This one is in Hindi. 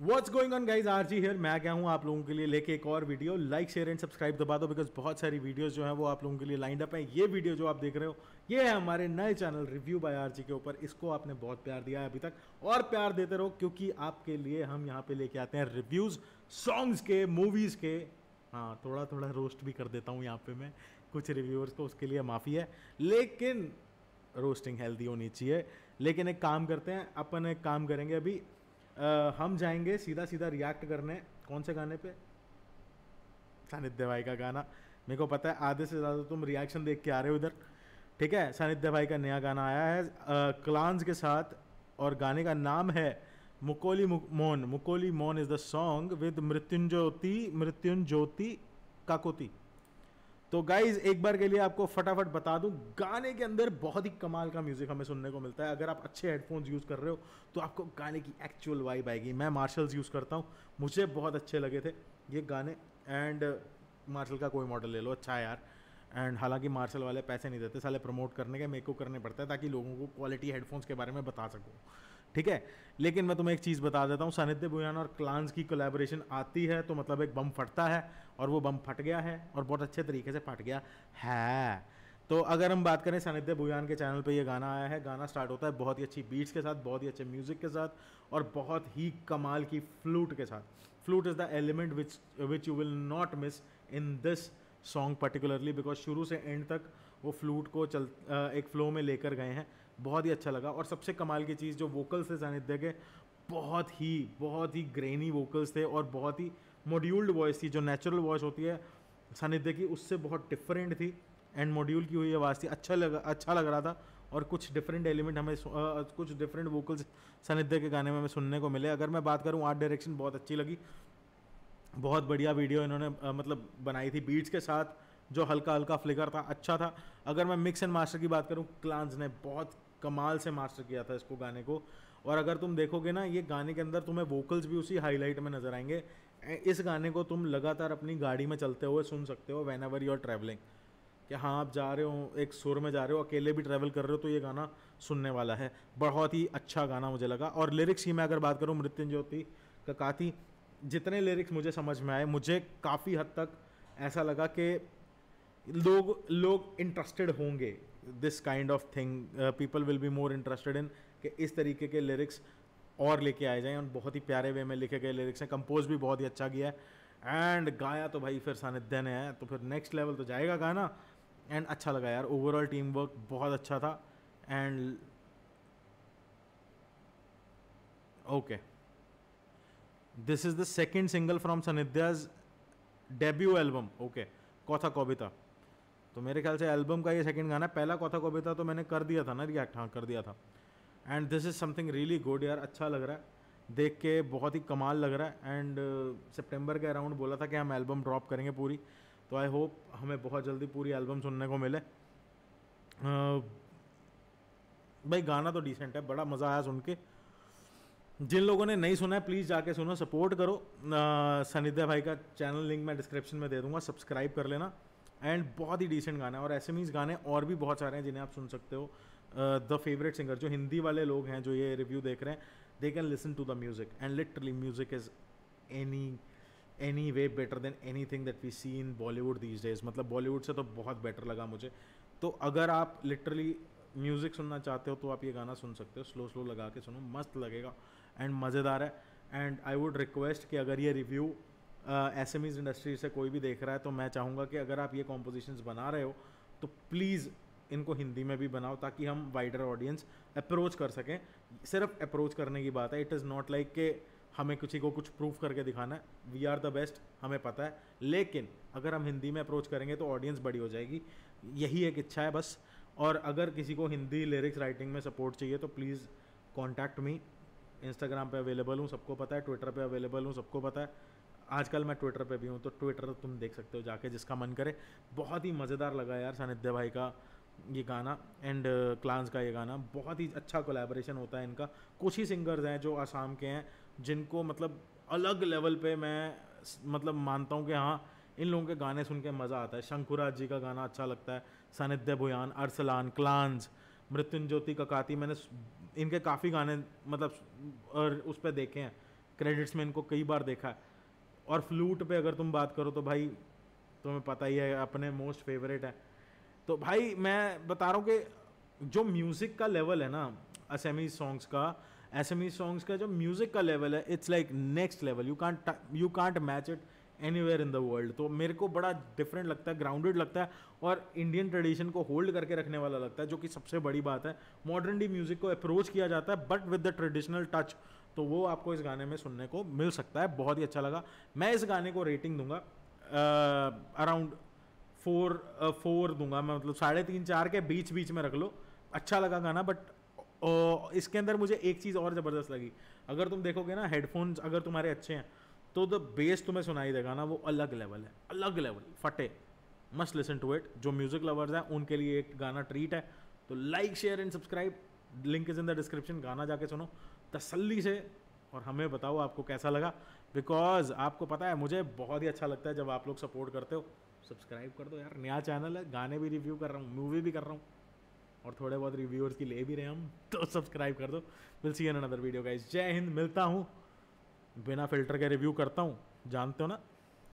what's going on guys R G here मैं क्या हूँ आप लोगों के लिए लेके एक और video like share and subscribe दबा दो बिकॉज बहुत सारी वीडियोस जो हैं वो आप लोगों के लिए लाइंड अप हैं ये वीडियो जो आप देख रहे हो ये है हमारे नए channel review by R G के ऊपर इसको आपने बहुत प्यार दिया है अभी तक और प्यार देते रहो क्योंकि आपके लिए हम यहाँ पे लेके आते हैं रिव्यूज़ सॉन्ग्स के मूवीज़ के हाँ थोड़ा थोड़ा रोस्ट भी कर देता हूँ यहाँ पे मैं कुछ रिव्यूअर्स को उसके लिए माफ़ी है लेकिन रोस्टिंग हेल्दी होनी चाहिए लेकिन एक काम करते हैं अपन एक काम करेंगे अभी हम जाएंगे सीधा सीधा रिएक्ट करने कौन से गाने पे सानिध्य भाई का गाना मेरे को पता है आधे से ज़्यादा तुम रिएक्शन देख के आ रहे हो इधर ठीक है सानिध्य भाई का नया गाना आया है क्लांस के साथ और गाने का नाम है मुकोली Mon Mukoli Mon is the song with Mrityunjyoti Mrityunjyoti Kakoti तो गाइज एक बार के लिए आपको फटाफट बता दूं गाने के अंदर बहुत ही कमाल का म्यूजिक हमें सुनने को मिलता है अगर आप अच्छे हेडफोन्स यूज़ कर रहे हो तो आपको गाने की एक्चुअल वाइब आएगी मैं मार्शल्स यूज़ करता हूँ मुझे बहुत अच्छे लगे थे ये गाने एंड मार्शल का कोई मॉडल ले लो अच्छा है यार एंड हालांकि मार्शल वाले पैसे नहीं देते साले प्रमोट करने के मेक को करने पड़ता है ताकि लोगों को क्वालिटी हेडफोन्स के बारे में बता सकूँ ठीक है लेकिन मैं तुम्हें एक चीज़ बता देता हूँ सानिध्य बुयान और क्लांस की कोलेबोरेशन आती है तो मतलब एक बम फटता है और वो बम फट गया है और बहुत अच्छे तरीके से फट गया है तो अगर हम बात करें सानिध्य बुयान के चैनल पे ये गाना आया है गाना स्टार्ट होता है बहुत ही अच्छी बीट्स के साथ बहुत ही अच्छे म्यूज़िक के साथ और बहुत ही कमाल की फ्लूट के साथ flute is the element which which you will not miss in this song particularly because शुरू से एंड तक वो फ्लूट को चल एक फ्लो में लेकर गए हैं बहुत ही अच्छा लगा और सबसे कमाल की चीज़ जो वोकल्स थे सानिध्य के बहुत ही बहुत ही ग्रेनी वोकल्स थे और बहुत ही मॉड्यूल्ड वॉइस थी जो नेचुरल वॉइस होती है सानिध्य की उससे बहुत डिफरेंट थी एंड मॉड्यूल की हुई आवाज़ थी अच्छा लगा अच्छा लग रहा था और कुछ डिफरेंट एलिमेंट हमें आ, कुछ डिफरेंट वोकल्स सानिध्य के गाने में हमें सुनने को मिले अगर मैं बात करूँ आर्ट डायरेक्शन बहुत अच्छी लगी बहुत बढ़िया वीडियो इन्होंने आ, मतलब बनाई थी बीट्स के साथ जो हल्का हल्का फ्लिकर था अच्छा था अगर मैं मिक्स एंड मास्टर की बात करूँ क्लांस ने बहुत कमाल से मास्टर किया था इसको गाने को और अगर तुम देखोगे ना ये गाने के अंदर तुम्हें वोकल्स भी उसी हाईलाइट में नज़र आएंगे इस गाने को तुम लगातार अपनी गाड़ी में चलते हुए सुन सकते हो वैन एवर यूर ट्रैवलिंग कि हाँ आप जा रहे हो एक सुर में जा रहे हो अकेले भी ट्रैवल कर रहे हो तो ये गाना सुनने वाला है बहुत ही अच्छा गाना मुझे लगा और लिरिक्स की मैं अगर बात करूँ मृत्युंज्योति ककाती जितने लिरिक्स मुझे समझ में आए मुझे काफ़ी हद तक ऐसा लगा कि लोग लोग इंटरेस्टेड होंगे this kind of thing people will be more interested in कि इस तरीके के लिरिक्स और लेके आए जाएँ और बहुत ही प्यारे वे में लिखे गए लिरिक्स हैं कंपोज भी बहुत ही अच्छा किया है एंड गाया तो भाई फिर सानिध्य ने है तो फिर नेक्स्ट लेवल तो जाएगा गाना एंड अच्छा लगा यार ओवरऑल टीम वर्क बहुत अच्छा था and okay this is the second single from Sanidhya's debut album okay कौथा कविता तो मेरे ख्याल से एल्बम का ये सेकंड गाना पहला कौथा कोबेता तो मैंने कर दिया था ना रिएक्ट हाँ कर दिया था and this is something really good यार अच्छा लग रहा है देख के बहुत ही कमाल लग रहा है एंड सेप्टेम्बर uh, के अराउंड बोला था कि हम एल्बम ड्रॉप करेंगे पूरी तो आई होप हमें बहुत जल्दी पूरी एल्बम सुनने को मिले uh, भाई गाना तो डिसेंट है बड़ा मज़ा आया सुन के जिन लोगों ने नहीं सुना है प्लीज़ जाके सुनो सपोर्ट करो uh, सनिध्या भाई का चैनल लिंक मैं डिस्क्रिप्शन में दे दूंगा सब्सक्राइब कर लेना एंड बहुत ही डिसेंट गाना है और ऐसे मीज गाने और भी बहुत सारे हैं जिन्हें आप सुन सकते हो द फेवरेट सिंगर जो हिंदी वाले लोग हैं जो ये रिव्यू देख रहे हैं they can listen to the music and literally music is any anyway better than anything that we see in Bollywood these days मतलब बॉलीवुड से तो बहुत बेटर लगा मुझे तो अगर आप लिटरली म्यूज़िक सुनना चाहते हो तो आप ये गाना सुन सकते हो स्लो स्लो लगा के सुनो मस्त लगेगा एंड मज़ेदार है एंड आई वुड रिक्वेस्ट कि अगर ये रिव्यू एस एम इंडस्ट्री से कोई भी देख रहा है तो मैं चाहूँगा कि अगर आप ये कॉम्पोजिशन बना रहे हो तो प्लीज़ इनको हिंदी में भी बनाओ ताकि हम वाइडर ऑडियंस अप्रोच कर सकें सिर्फ अप्रोच करने की बात है इट इज़ नॉट लाइक के हमें किसी को कुछ प्रूफ करके दिखाना है वी आर द बेस्ट हमें पता है लेकिन अगर हम हिंदी में अप्रोच करेंगे तो ऑडियंस बड़ी हो जाएगी यही एक इच्छा है बस और अगर किसी को हिंदी लिरिक्स राइटिंग में सपोर्ट चाहिए तो प्लीज़ कॉन्टैक्ट मी इंस्टाग्राम पे अवेलेबल हूँ सबको पता है ट्विटर पे अवेलेबल हूँ सबको पता है आजकल मैं ट्विटर पे भी हूँ तो ट्विटर तो तुम देख सकते हो जाके जिसका मन करे बहुत ही मज़ेदार लगा यार सानिध्य भाई का ये गाना एंड क्लांस uh, का ये गाना बहुत ही अच्छा कोलेब्रेशन होता है इनका कुछ ही सिंगर्स हैं जो आसाम के हैं जिनको मतलब अलग लेवल पे मैं मतलब मानता हूँ कि हाँ इन लोगों के गाने सुन के मज़ा आता है शंकुराज जी का गाना अच्छा लगता है सानिध्य भुयान अरसलान क्लांस मृत्युंज्योति ककाती मैंने इनके काफ़ी गाने मतलब उस पर देखे हैं क्रेडिट्स में इनको कई बार देखा है और फ्लूट पे अगर तुम बात करो तो भाई तुम्हें पता ही है अपने मोस्ट फेवरेट है तो भाई मैं बता रहा हूँ कि जो म्यूज़िक का लेवल है ना असमी सॉन्ग्स का असमी सॉन्ग्स का जो म्यूज़िक का लेवल है it's like next level you can't you can't match it anywhere in the world तो मेरे को बड़ा डिफरेंट लगता है ग्राउंडेड लगता है और इंडियन ट्रेडिशन को होल्ड करके रखने वाला लगता है जो कि सबसे बड़ी बात है मॉडर्न डी म्यूज़िक को अप्रोच किया जाता है but with the traditional touch तो वो आपको इस गाने में सुनने को मिल सकता है बहुत ही अच्छा लगा मैं इस गाने को रेटिंग दूंगा अराउंड फोर फोर दूंगा मैं मतलब साढ़े तीन चार के बीच बीच में रख लो अच्छा लगा गाना बट ओ, इसके अंदर मुझे एक चीज़ और ज़बरदस्त लगी अगर तुम देखोगे ना हेडफोन्स अगर तुम्हारे अच्छे हैं तो द बेस तुम्हें सुनाई देगा ना वो अलग लेवल है अलग लेवल फटे मस्ट लिसन टू इट जो म्यूज़िक लवर्स हैं उनके लिए एक गाना ट्रीट है तो like share and subscribe link is in the description गाना जाके सुनो तसल्ली से और हमें बताओ आपको कैसा लगा बिकॉज आपको पता है मुझे बहुत ही अच्छा लगता है जब आप लोग सपोर्ट करते हो सब्सक्राइब कर दो यार नया चैनल है गाने भी रिव्यू कर रहा हूँ मूवी भी कर रहा हूँ और थोड़े बहुत रिव्यूअर्स की ले भी रहे हम तो सब्सक्राइब कर दो will see an another video guys जय हिंद मिलता हूँ बिना फिल्टर के रिव्यू करता हूँ जानते हो ना